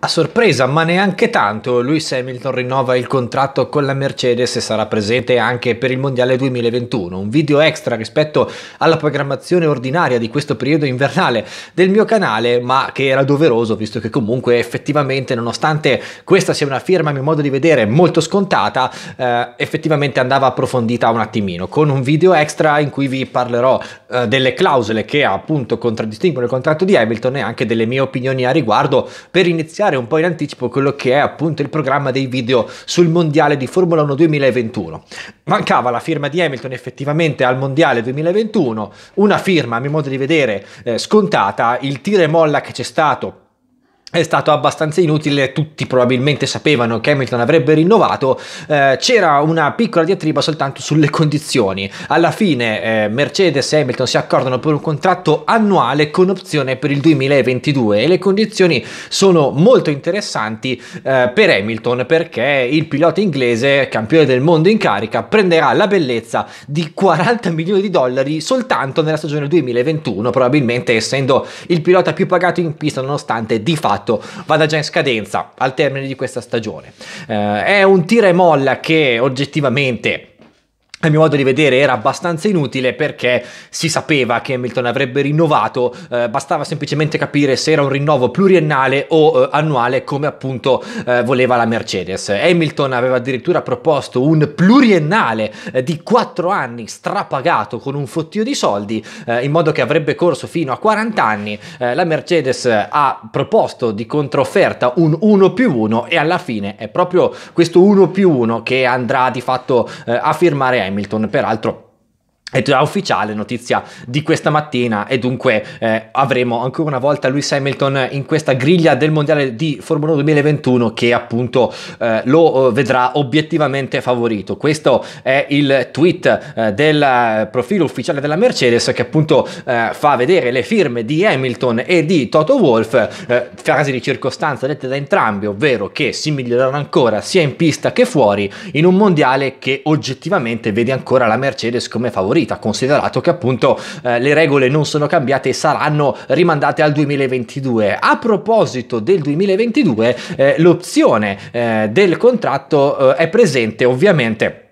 A sorpresa, ma neanche tanto, Lewis Hamilton rinnova il contratto con la Mercedes e sarà presente anche per il Mondiale 2021. Un video extra rispetto alla programmazione ordinaria di questo periodo invernale del mio canale, ma che era doveroso visto che comunque effettivamente, nonostante questa sia una firma a mio modo di vedere molto scontata, eh, effettivamente andava approfondita un attimino con un video extra in cui vi parlerò eh, delle clausole che appunto contraddistinguono il contratto di Hamilton e anche delle mie opinioni a riguardo per iniziare svelare un po' in anticipo quello che è appunto il programma dei video sul mondiale di Formula 1 2021. Mancava la firma di Hamilton effettivamente al mondiale 2021, una firma a mio modo di vedere eh, scontata, il tiro e molla che c'è stato è stato abbastanza inutile, tutti probabilmente sapevano che Hamilton avrebbe rinnovato, eh, c'era una piccola diatriba soltanto sulle condizioni. Alla fine eh, Mercedes e Hamilton si accordano per un contratto annuale con opzione per il 2022 e le condizioni sono molto interessanti eh, per Hamilton perché il pilota inglese, campione del mondo in carica, prenderà la bellezza di 40 milioni di dollari soltanto nella stagione 2021, probabilmente essendo il pilota più pagato in pista nonostante di fatto contratto vada già in scadenza al termine di questa stagione. Eh, è un tira e molla che oggettivamente a mio modo di vedere era abbastanza inutile perché si sapeva che Hamilton avrebbe rinnovato, eh, bastava semplicemente capire se era un rinnovo pluriennale o eh, annuale come appunto eh, voleva la Mercedes. Hamilton aveva addirittura proposto un pluriennale eh, di 4 anni strapagato con un fottio di soldi eh, in modo che avrebbe corso fino a 40 anni. Eh, la Mercedes ha proposto di controfferta un 1 più 1 e alla fine è proprio questo 1 più 1 che andrà di fatto a firmare Hamilton Hamilton, peraltro è già ufficiale notizia di questa mattina e dunque eh, avremo ancora una volta Lewis Hamilton in questa griglia del mondiale di Formula 1 2021 che appunto eh, lo eh, vedrà obiettivamente favorito. Questo è il tweet eh, del profilo ufficiale della Mercedes che appunto eh, fa vedere le firme di Hamilton e di Toto Wolf, eh, frasi di circostanza dette da entrambi, ovvero che si migliorano ancora sia in pista che fuori in un mondiale che oggettivamente vede ancora la Mercedes come favorita favorita, considerato che appunto eh, le regole non sono cambiate e saranno rimandate al 2022. A proposito del 2022, eh, l'opzione eh, del contratto eh, è presente ovviamente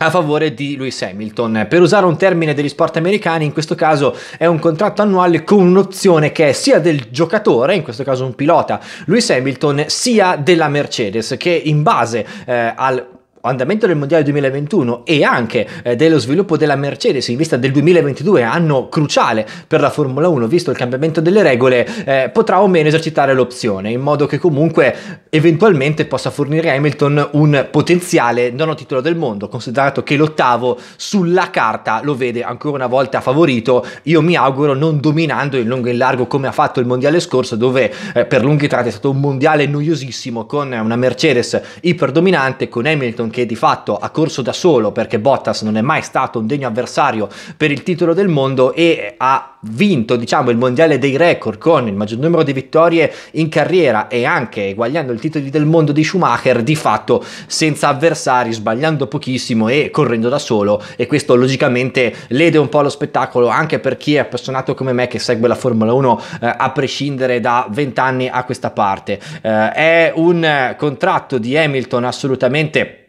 a favore di Lewis Hamilton. Per usare un termine degli sport americani, in questo caso è un contratto annuale con un'opzione che è sia del giocatore, in questo caso un pilota, Lewis Hamilton, sia della Mercedes, che in base eh, al andamento del Mondiale 2021 e anche eh, dello sviluppo della Mercedes in vista del 2022, anno cruciale per la Formula 1, visto il cambiamento delle regole, eh, potrà o meno esercitare l'opzione, in modo che comunque eventualmente possa fornire a Hamilton un potenziale nono titolo del mondo, considerato che l'ottavo sulla carta lo vede ancora una volta favorito, io mi auguro non dominando in lungo e in largo come ha fatto il Mondiale scorso, dove eh, per lunghi tratti è stato un Mondiale noiosissimo con una Mercedes iperdominante, con Hamilton Hamilton che di fatto ha corso da solo perché Bottas non è mai stato un degno avversario per il titolo del mondo e ha vinto diciamo il mondiale dei record con il maggior numero di vittorie in carriera e anche eguagliando il titolo del mondo di Schumacher di fatto senza avversari sbagliando pochissimo e correndo da solo e questo logicamente lede un po' lo spettacolo anche per chi è appassionato come me che segue la Formula 1 eh, a prescindere da 20 anni a questa parte eh, è un eh, contratto di Hamilton assolutamente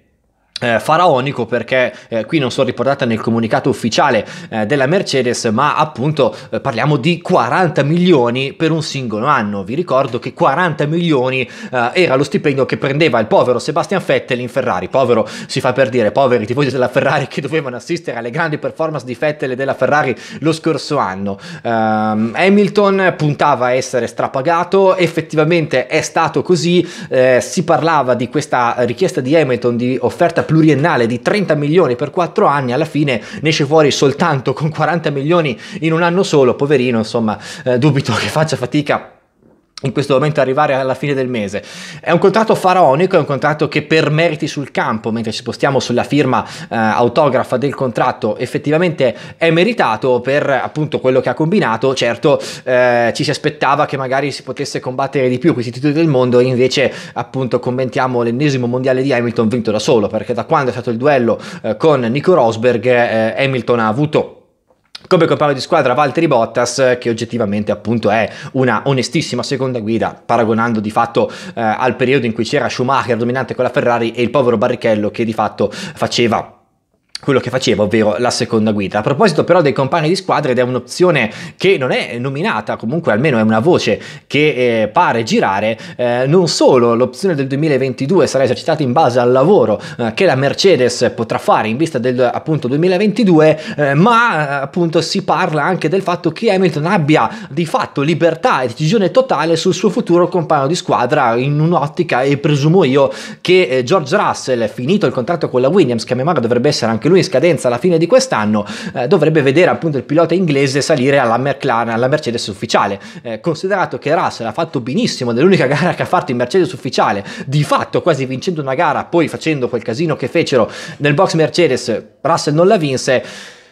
eh, faraonico perché eh, qui non sono riportata nel comunicato ufficiale eh, della Mercedes ma appunto eh, parliamo di 40 milioni per un singolo anno vi ricordo che 40 milioni eh, era lo stipendio che prendeva il povero Sebastian Vettel in Ferrari povero si fa per dire poveri tifosi della Ferrari che dovevano assistere alle grandi performance di Vettel e della Ferrari lo scorso anno ehm, Hamilton puntava a essere strapagato effettivamente è stato così eh, si parlava di questa richiesta di Hamilton di offerta pluriennale di 30 milioni per 4 anni, alla fine ne esce fuori soltanto con 40 milioni in un anno solo, poverino, insomma, eh, dubito che faccia fatica in questo momento arrivare alla fine del mese. È un contratto faraonico, è un contratto che per meriti sul campo, mentre ci spostiamo sulla firma eh, autografa del contratto, effettivamente è meritato per appunto quello che ha combinato. Certo, eh, ci si aspettava che magari si potesse combattere di più questi titoli del mondo, invece appunto commentiamo l'ennesimo mondiale di Hamilton vinto da solo, perché da quando è stato il duello eh, con Nico Rosberg, eh, Hamilton ha avuto come compagno di squadra Valtteri Bottas che oggettivamente appunto è una onestissima seconda guida paragonando di fatto eh, al periodo in cui c'era Schumacher dominante con la Ferrari e il povero Barrichello che di fatto faceva quello che faceva, ovvero la seconda guida. A proposito però dei compagni di squadra ed è un'opzione che non è nominata, comunque almeno è una voce che eh, pare girare, eh, non solo l'opzione del 2022 sarà esercitata in base al lavoro eh, che la Mercedes potrà fare in vista del appunto 2022, eh, ma eh, appunto si parla anche del fatto che Hamilton abbia di fatto libertà e decisione totale sul suo futuro compagno di squadra in un'ottica e presumo io che eh, George Russell finito il contratto con la Williams, che a mia mano dovrebbe essere anche che lui in scadenza alla fine di quest'anno eh, dovrebbe vedere appunto il pilota inglese salire alla McLaren, alla Mercedes ufficiale. Eh, considerato che Russell ha fatto benissimo nell'unica gara che ha fatto in Mercedes ufficiale, di fatto quasi vincendo una gara, poi facendo quel casino che fecero nel box Mercedes, Russell non la vinse.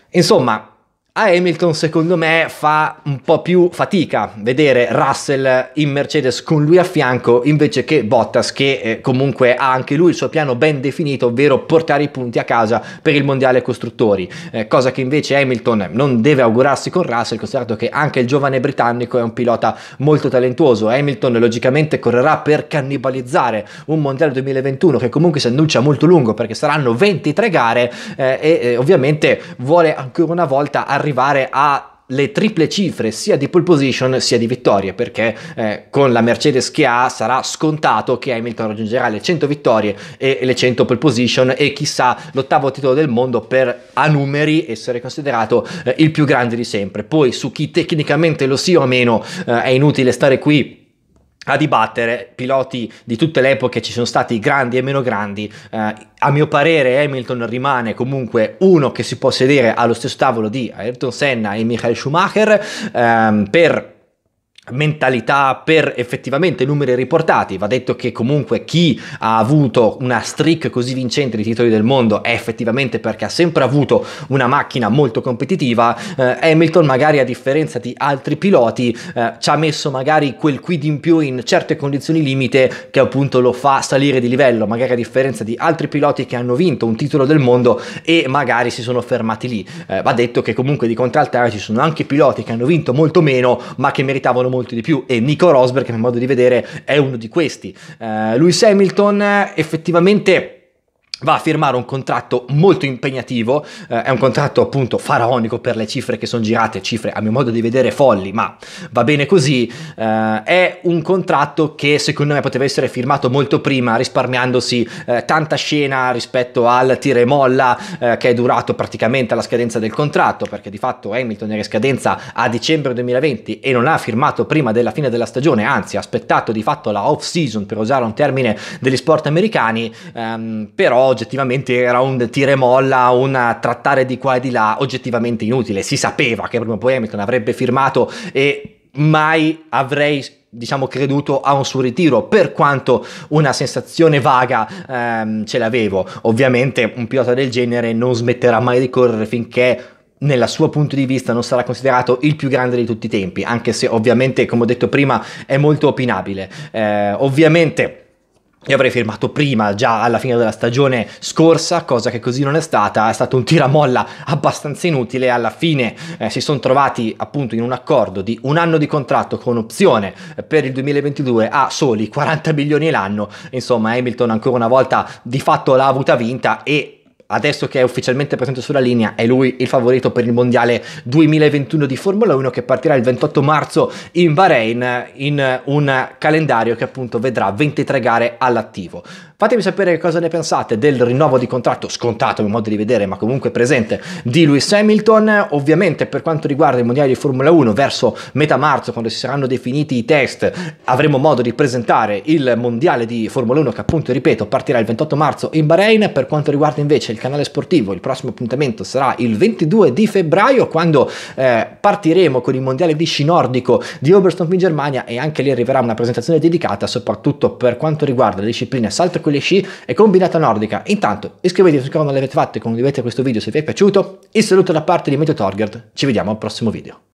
Insomma, a Hamilton secondo me fa un po' più fatica vedere Russell in Mercedes con lui a fianco invece che Bottas che eh, comunque ha anche lui il suo piano ben definito ovvero portare i punti a casa per il mondiale costruttori eh, cosa che invece Hamilton non deve augurarsi con Russell considerato che anche il giovane britannico è un pilota molto talentuoso Hamilton logicamente correrà per cannibalizzare un mondiale 2021 che comunque si annuncia molto lungo perché saranno 23 gare eh, e eh, ovviamente vuole ancora una volta arrivare arrivare a le triple cifre sia di pole position sia di vittorie perché eh, con la Mercedes che ha sarà scontato che Hamilton raggiungerà le 100 vittorie e le 100 pole position e chissà l'ottavo titolo del mondo per a numeri essere considerato eh, il più grande di sempre poi su chi tecnicamente lo sia o meno eh, è inutile stare qui a dibattere piloti di tutte le epoche ci sono stati grandi e meno grandi eh, a mio parere Hamilton rimane comunque uno che si può sedere allo stesso tavolo di Ayrton Senna e Michael Schumacher ehm, per mentalità per effettivamente numeri riportati. Va detto che comunque chi ha avuto una streak così vincente di titoli del mondo è effettivamente perché ha sempre avuto una macchina molto competitiva. Eh, Hamilton magari a differenza di altri piloti eh, ci ha messo magari quel quid in più in certe condizioni limite che appunto lo fa salire di livello, magari a differenza di altri piloti che hanno vinto un titolo del mondo e magari si sono fermati lì. Eh, va detto che comunque di contraltare ci sono anche piloti che hanno vinto molto meno ma che meritavano molto molti di più e Nico Rosberg, a mio modo di vedere, è uno di questi. Eh, Lewis Hamilton effettivamente va a firmare un contratto molto impegnativo, eh, è un contratto appunto faraonico per le cifre che sono girate, cifre a mio modo di vedere folli, ma va bene così, eh, è un contratto che secondo me poteva essere firmato molto prima, risparmiandosi eh, tanta scena rispetto al tira e molla eh, che è durato praticamente alla scadenza del contratto, perché di fatto Hamilton era in scadenza a dicembre 2020 e non ha firmato prima della fine della stagione, anzi ha aspettato di fatto la off season per usare un termine degli sport americani, ehm, però oggettivamente era un tira e molla, un trattare di qua e di là oggettivamente inutile. Si sapeva che prima o poi Hamilton avrebbe firmato e mai avrei diciamo creduto a un suo ritiro per quanto una sensazione vaga ehm, ce l'avevo ovviamente un pilota del genere non smetterà mai di correre finché nel suo punto di vista non sarà considerato il più grande di tutti i tempi anche se ovviamente come ho detto prima è molto opinabile eh, ovviamente io avrei firmato prima, già alla fine della stagione scorsa, cosa che così non è stata, è stato un tiramolla abbastanza inutile, alla fine eh, si sono trovati appunto in un accordo di un anno di contratto con opzione per il 2022 a soli 40 milioni l'anno, insomma Hamilton ancora una volta di fatto l'ha avuta vinta e adesso che è ufficialmente presente sulla linea, è lui il favorito per il mondiale 2021 di Formula 1 che partirà il 28 marzo in Bahrain in un calendario che appunto vedrà 23 gare all'attivo. Fatemi sapere cosa ne pensate del rinnovo di contratto scontato, a mio modo di vedere, ma comunque presente di Lewis Hamilton. Ovviamente per quanto riguarda il mondiale di Formula 1 verso metà marzo, quando si saranno definiti i test, avremo modo di presentare il mondiale di Formula 1 che appunto, ripeto, partirà il 28 marzo in Bahrain. Per quanto riguarda invece il del canale sportivo. Il prossimo appuntamento sarà il 22 di febbraio quando eh, partiremo con il mondiale di sci nordico di Oberstdorf in Germania e anche lì arriverà una presentazione dedicata soprattutto per quanto riguarda le discipline salto con le sci e combinata nordica. Intanto iscrivetevi se ancora non l'avete fatto e condividete questo video se vi è piaciuto. Il saluto da parte di Meteor Torgert, ci vediamo al prossimo video.